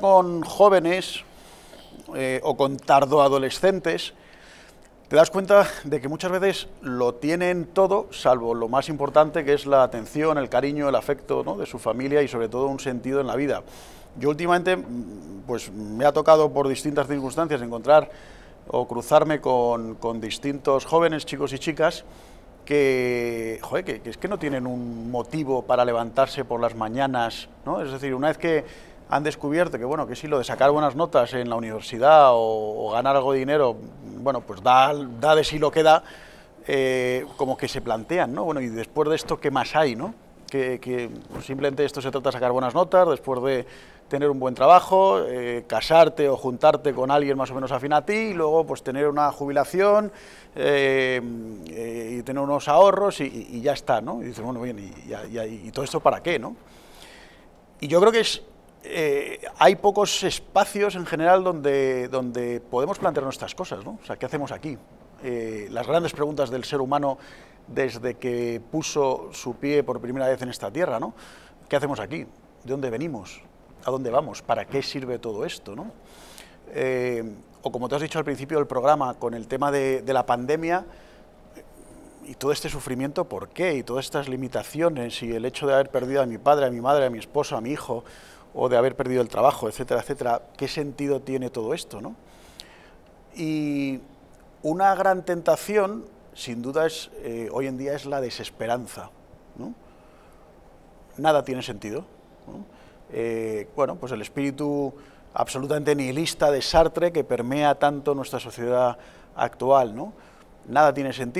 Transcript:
con jóvenes eh, o con tardo-adolescentes te das cuenta de que muchas veces lo tienen todo, salvo lo más importante que es la atención, el cariño, el afecto de su familia y sobre todo un sentido en la vida. Yo últimamente mm, pues, me ha tocado por distintas circunstancias encontrar o cruzarme con, distintos jóvenes, chicos y chicas, que, joder, que, es que no tienen un motivo para levantarse por las mañanas, ¿no? Es decir, una vez que han descubierto que bueno que sí lo de sacar buenas notas en la universidad o, ganar algo de dinero bueno pues da, da de sí lo que da eh, como que se plantean no bueno y después de esto qué más hay no que, pues simplemente esto se trata de sacar buenas notas después de tener un buen trabajo eh, casarte o juntarte con alguien más o menos afín a ti y luego pues tener una jubilación eh, y tener unos ahorros y, ya está no y dices bueno bien y, y todo esto para qué no y yo creo que es eh, hay pocos espacios en general donde, donde podemos plantear nuestras cosas, ¿no? sea, ¿qué hacemos aquí? Eh, las grandes preguntas del ser humano desde que puso su pie por primera vez en esta tierra, ¿no? ¿Qué hacemos aquí? ¿De dónde venimos? ¿A dónde vamos? ¿Para qué sirve todo esto, eh, o como te has dicho al principio del programa, con el tema de, de la pandemia, y todo este sufrimiento, ¿por qué? Y todas estas limitaciones, y el hecho de haber perdido a mi padre, a mi madre, a mi esposo, a mi hijo, o de haber perdido el trabajo, etcétera, etcétera. ¿Qué sentido tiene todo esto? Y una gran tentación, sin duda, es, eh, hoy en día es la desesperanza. Nada tiene sentido. Eh, bueno, pues el espíritu absolutamente nihilista de Sartre que permea tanto nuestra sociedad actual. ¿no? Nada tiene sentido.